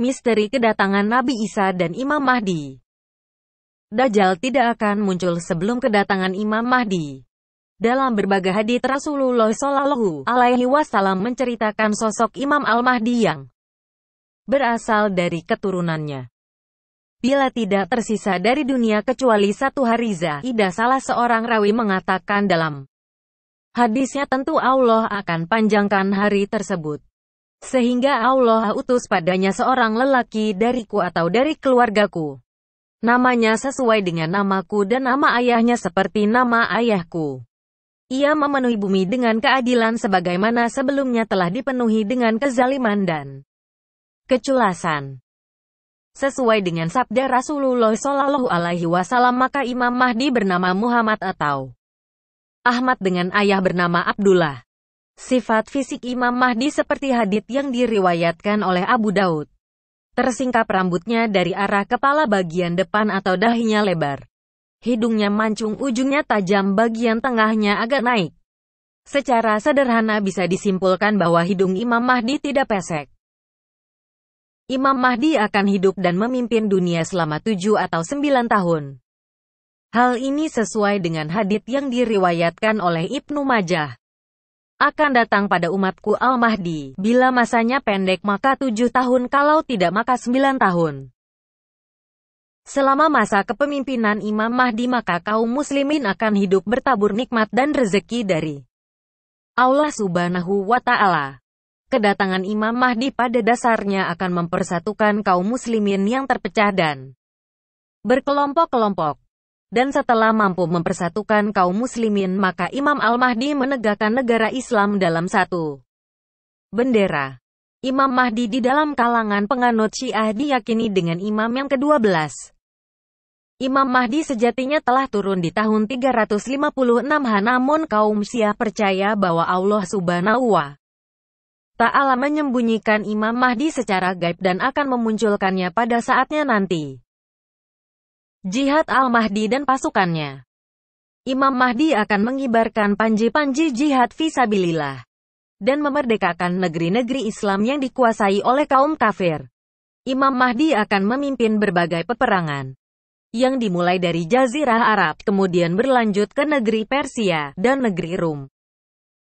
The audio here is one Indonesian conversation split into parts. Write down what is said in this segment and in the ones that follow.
misteri kedatangan Nabi Isa dan Imam Mahdi. Dajjal tidak akan muncul sebelum kedatangan Imam Mahdi. Dalam berbagai hadis Rasulullah Shallallahu Alaihi Wasallam menceritakan sosok Imam Al Mahdi yang berasal dari keturunannya. Bila tidak tersisa dari dunia kecuali satu hari Ida salah seorang rawi mengatakan dalam hadisnya tentu Allah akan panjangkan hari tersebut. Sehingga Allah utus padanya seorang lelaki dariku atau dari keluargaku. Namanya sesuai dengan namaku dan nama ayahnya seperti nama ayahku. Ia memenuhi bumi dengan keadilan sebagaimana sebelumnya telah dipenuhi dengan kezaliman dan keculasan. Sesuai dengan sabda Rasulullah Shallallahu Alaihi Wasallam maka Imam Mahdi bernama Muhammad atau Ahmad dengan ayah bernama Abdullah. Sifat fisik Imam Mahdi seperti hadit yang diriwayatkan oleh Abu Daud. Tersingkap rambutnya dari arah kepala bagian depan atau dahinya lebar. Hidungnya mancung ujungnya tajam bagian tengahnya agak naik. Secara sederhana bisa disimpulkan bahwa hidung Imam Mahdi tidak pesek. Imam Mahdi akan hidup dan memimpin dunia selama 7 atau 9 tahun. Hal ini sesuai dengan hadit yang diriwayatkan oleh Ibnu Majah akan datang pada umatku Al-Mahdi. Bila masanya pendek maka tujuh tahun, kalau tidak maka sembilan tahun. Selama masa kepemimpinan Imam Mahdi maka kaum muslimin akan hidup bertabur nikmat dan rezeki dari Allah subhanahu wa ta'ala. Kedatangan Imam Mahdi pada dasarnya akan mempersatukan kaum muslimin yang terpecah dan berkelompok-kelompok. Dan setelah mampu mempersatukan kaum muslimin maka Imam Al-Mahdi menegakkan negara Islam dalam satu bendera. Imam Mahdi di dalam kalangan penganut Syiah diyakini dengan imam yang ke-12. Imam Mahdi sejatinya telah turun di tahun 356 H namun kaum Syiah percaya bahwa Allah Subhanahu wa Ta'ala menyembunyikan Imam Mahdi secara gaib dan akan memunculkannya pada saatnya nanti. Jihad al-Mahdi dan pasukannya. Imam Mahdi akan mengibarkan panji-panji jihad visabilillah dan memerdekakan negeri-negeri Islam yang dikuasai oleh kaum kafir. Imam Mahdi akan memimpin berbagai peperangan yang dimulai dari Jazirah Arab kemudian berlanjut ke negeri Persia dan negeri Rum.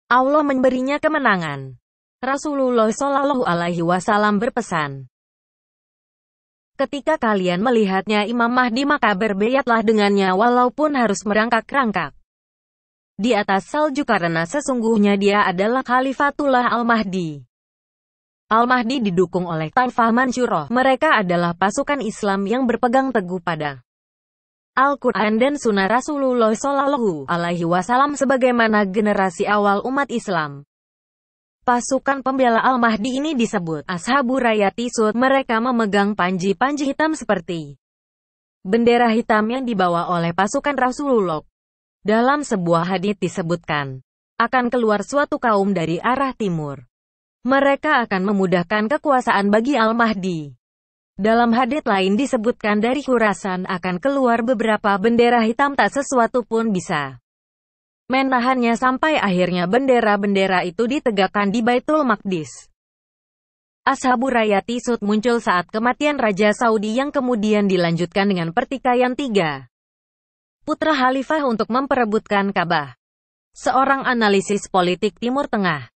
Allah memberinya kemenangan. Rasulullah Shallallahu Alaihi Wasallam berpesan, Ketika kalian melihatnya Imam Mahdi maka berbeyatlah dengannya walaupun harus merangkak-rangkak di atas salju karena sesungguhnya dia adalah Khalifatullah Al-Mahdi. Al-Mahdi didukung oleh Taifah Mansyuroh. Mereka adalah pasukan Islam yang berpegang teguh pada Al-Quran dan Sunnah Rasulullah Shallallahu Alaihi Wasallam sebagaimana generasi awal umat Islam. Pasukan pembela Al-Mahdi ini disebut Ashabu Rayati Sud. Mereka memegang panji-panji hitam seperti bendera hitam yang dibawa oleh pasukan Rasulullah. Dalam sebuah hadits disebutkan, akan keluar suatu kaum dari arah timur. Mereka akan memudahkan kekuasaan bagi Al-Mahdi. Dalam hadits lain disebutkan dari Khurasan akan keluar beberapa bendera hitam tak sesuatu pun bisa menahannya sampai akhirnya bendera-bendera itu ditegakkan di Baitul Maqdis. Ashabu Rayati Sud muncul saat kematian Raja Saudi yang kemudian dilanjutkan dengan pertikaian tiga putra Khalifah untuk memperebutkan Ka'bah. Seorang analisis politik Timur Tengah,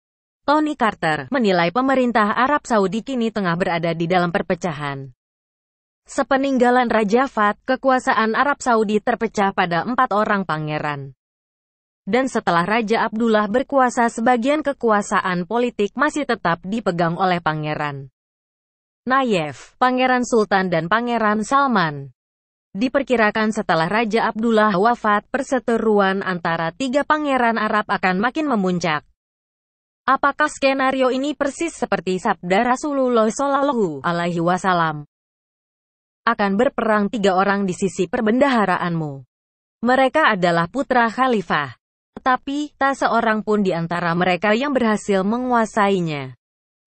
Tony Carter, menilai pemerintah Arab Saudi kini tengah berada di dalam perpecahan. Sepeninggalan Raja Fat, kekuasaan Arab Saudi terpecah pada empat orang pangeran dan setelah Raja Abdullah berkuasa sebagian kekuasaan politik masih tetap dipegang oleh Pangeran Nayef, Pangeran Sultan dan Pangeran Salman. Diperkirakan setelah Raja Abdullah wafat, perseteruan antara tiga pangeran Arab akan makin memuncak. Apakah skenario ini persis seperti sabda Rasulullah Shallallahu Alaihi Wasallam? Akan berperang tiga orang di sisi perbendaharaanmu. Mereka adalah putra khalifah, tetapi tak seorang pun di antara mereka yang berhasil menguasainya.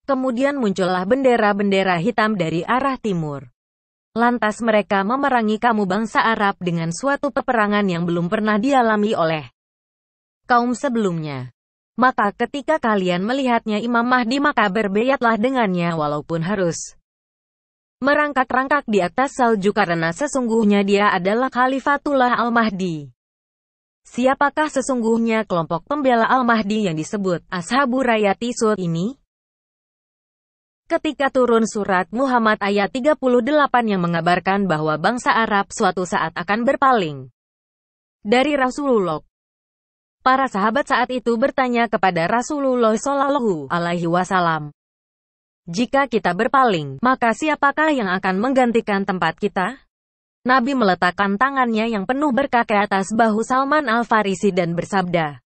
Kemudian muncullah bendera-bendera hitam dari arah timur. Lantas mereka memerangi kamu bangsa Arab dengan suatu peperangan yang belum pernah dialami oleh kaum sebelumnya. Maka ketika kalian melihatnya Imam Mahdi maka berbeyatlah dengannya walaupun harus merangkak-rangkak di atas salju karena sesungguhnya dia adalah Khalifatullah Al-Mahdi. Siapakah sesungguhnya kelompok pembela Al-Mahdi yang disebut Ashabu Rayati Sud ini? Ketika turun surat Muhammad ayat 38 yang mengabarkan bahwa bangsa Arab suatu saat akan berpaling dari Rasulullah. Para sahabat saat itu bertanya kepada Rasulullah Shallallahu Alaihi Wasallam, jika kita berpaling, maka siapakah yang akan menggantikan tempat kita? Nabi meletakkan tangannya yang penuh berkah ke atas bahu Salman Al-Farisi dan bersabda,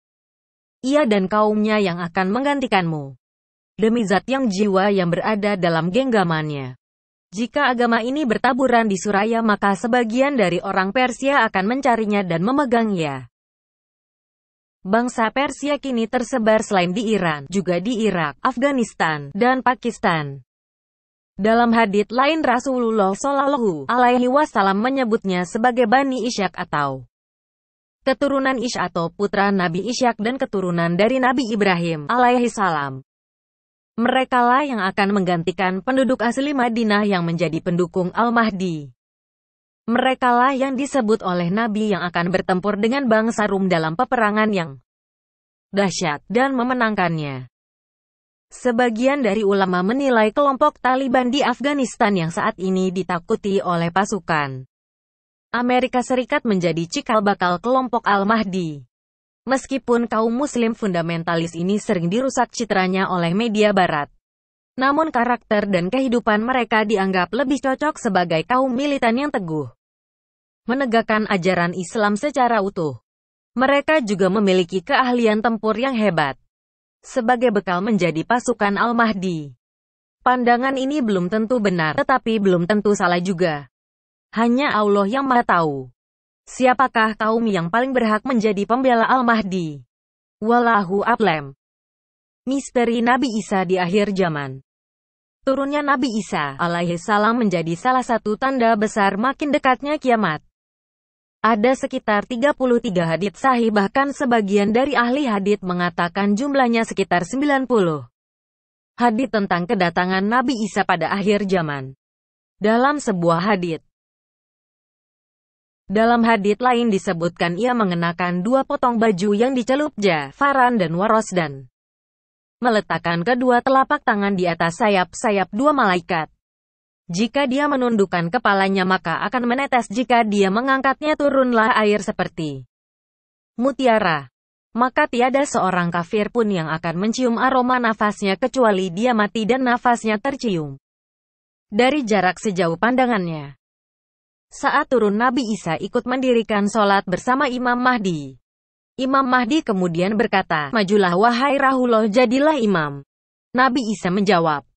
Ia dan kaumnya yang akan menggantikanmu. Demi zat yang jiwa yang berada dalam genggamannya. Jika agama ini bertaburan di Suraya maka sebagian dari orang Persia akan mencarinya dan memegangnya. Bangsa Persia kini tersebar selain di Iran, juga di Irak, Afghanistan, dan Pakistan. Dalam hadits lain Rasulullah Shallallahu Alaihi Wasallam menyebutnya sebagai Bani Ishak atau keturunan Ish atau putra Nabi Ishak dan keturunan dari Nabi Ibrahim alaihi salam. Merekalah yang akan menggantikan penduduk asli Madinah yang menjadi pendukung Al-Mahdi. Merekalah yang disebut oleh Nabi yang akan bertempur dengan bangsa Rum dalam peperangan yang dahsyat dan memenangkannya. Sebagian dari ulama menilai kelompok Taliban di Afghanistan yang saat ini ditakuti oleh pasukan Amerika Serikat menjadi cikal bakal kelompok Al-Mahdi. Meskipun kaum muslim fundamentalis ini sering dirusak citranya oleh media barat. Namun karakter dan kehidupan mereka dianggap lebih cocok sebagai kaum militan yang teguh. Menegakkan ajaran Islam secara utuh. Mereka juga memiliki keahlian tempur yang hebat sebagai bekal menjadi pasukan Al-Mahdi. Pandangan ini belum tentu benar, tetapi belum tentu salah juga. Hanya Allah yang maha tahu. Siapakah kaum yang paling berhak menjadi pembela Al-Mahdi? Wallahu a'lam. Misteri Nabi Isa di akhir zaman. Turunnya Nabi Isa alaihi salam menjadi salah satu tanda besar makin dekatnya kiamat. Ada sekitar 33 hadits sahih bahkan sebagian dari ahli hadits mengatakan jumlahnya sekitar 90. Hadits tentang kedatangan Nabi Isa pada akhir zaman. Dalam sebuah hadits. Dalam hadits lain disebutkan ia mengenakan dua potong baju yang dicelup ja, faran dan waros dan meletakkan kedua telapak tangan di atas sayap-sayap dua malaikat. Jika dia menundukkan kepalanya maka akan menetes jika dia mengangkatnya turunlah air seperti mutiara. Maka tiada seorang kafir pun yang akan mencium aroma nafasnya kecuali dia mati dan nafasnya tercium. Dari jarak sejauh pandangannya. Saat turun Nabi Isa ikut mendirikan sholat bersama Imam Mahdi. Imam Mahdi kemudian berkata, Majulah wahai Rahuloh jadilah imam. Nabi Isa menjawab,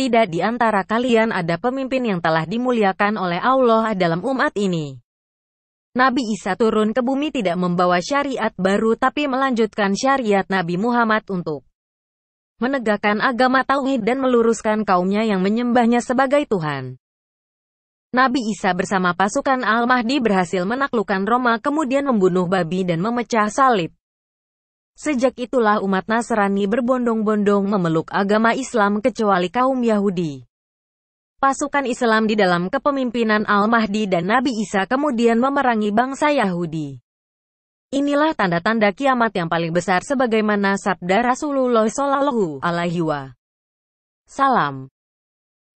tidak di antara kalian ada pemimpin yang telah dimuliakan oleh Allah dalam umat ini. Nabi Isa turun ke bumi tidak membawa syariat baru tapi melanjutkan syariat Nabi Muhammad untuk menegakkan agama Tauhid dan meluruskan kaumnya yang menyembahnya sebagai Tuhan. Nabi Isa bersama pasukan Al-Mahdi berhasil menaklukkan Roma kemudian membunuh babi dan memecah salib. Sejak itulah umat Nasrani berbondong-bondong memeluk agama Islam kecuali kaum Yahudi. Pasukan Islam di dalam kepemimpinan Al-Mahdi dan Nabi Isa kemudian memerangi bangsa Yahudi. Inilah tanda-tanda kiamat yang paling besar sebagaimana sabda Rasulullah Shallallahu alaihi wasallam.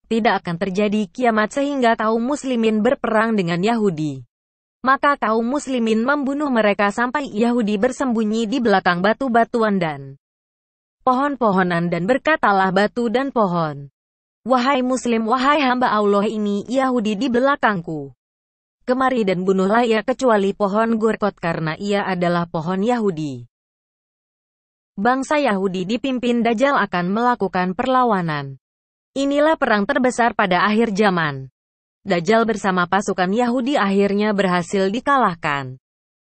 Tidak akan terjadi kiamat sehingga kaum muslimin berperang dengan Yahudi. Maka kaum muslimin membunuh mereka sampai Yahudi bersembunyi di belakang batu-batuan dan pohon-pohonan dan berkatalah batu dan pohon. Wahai muslim, wahai hamba Allah ini, Yahudi di belakangku. Kemari dan bunuhlah ia kecuali pohon Gurkot karena ia adalah pohon Yahudi. Bangsa Yahudi dipimpin Dajjal akan melakukan perlawanan. Inilah perang terbesar pada akhir zaman. Dajjal bersama pasukan Yahudi akhirnya berhasil dikalahkan.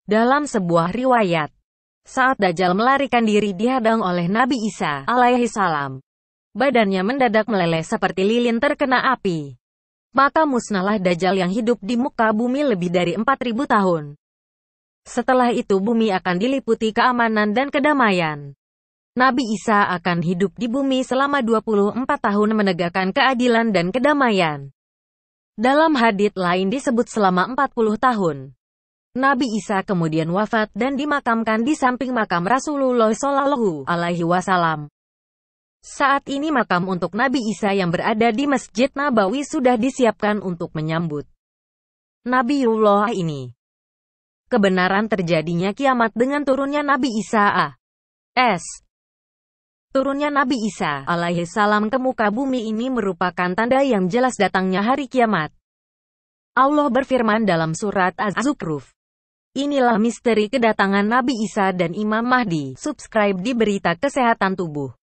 Dalam sebuah riwayat, saat Dajjal melarikan diri dihadang oleh Nabi Isa alaihi salam, badannya mendadak meleleh seperti lilin terkena api. Maka musnahlah Dajjal yang hidup di muka bumi lebih dari 4000 tahun. Setelah itu bumi akan diliputi keamanan dan kedamaian. Nabi Isa akan hidup di bumi selama 24 tahun menegakkan keadilan dan kedamaian. Dalam hadit lain disebut selama 40 tahun. Nabi Isa kemudian wafat dan dimakamkan di samping makam Rasulullah Shallallahu Alaihi Wasallam. Saat ini makam untuk Nabi Isa yang berada di Masjid Nabawi sudah disiapkan untuk menyambut Nabiullah ini. Kebenaran terjadinya kiamat dengan turunnya Nabi Isa A. S. Turunnya Nabi Isa alaihi salam ke muka bumi ini merupakan tanda yang jelas datangnya hari kiamat. Allah berfirman dalam surat Az-Zukhruf. Inilah misteri kedatangan Nabi Isa dan Imam Mahdi. Subscribe di Berita Kesehatan Tubuh.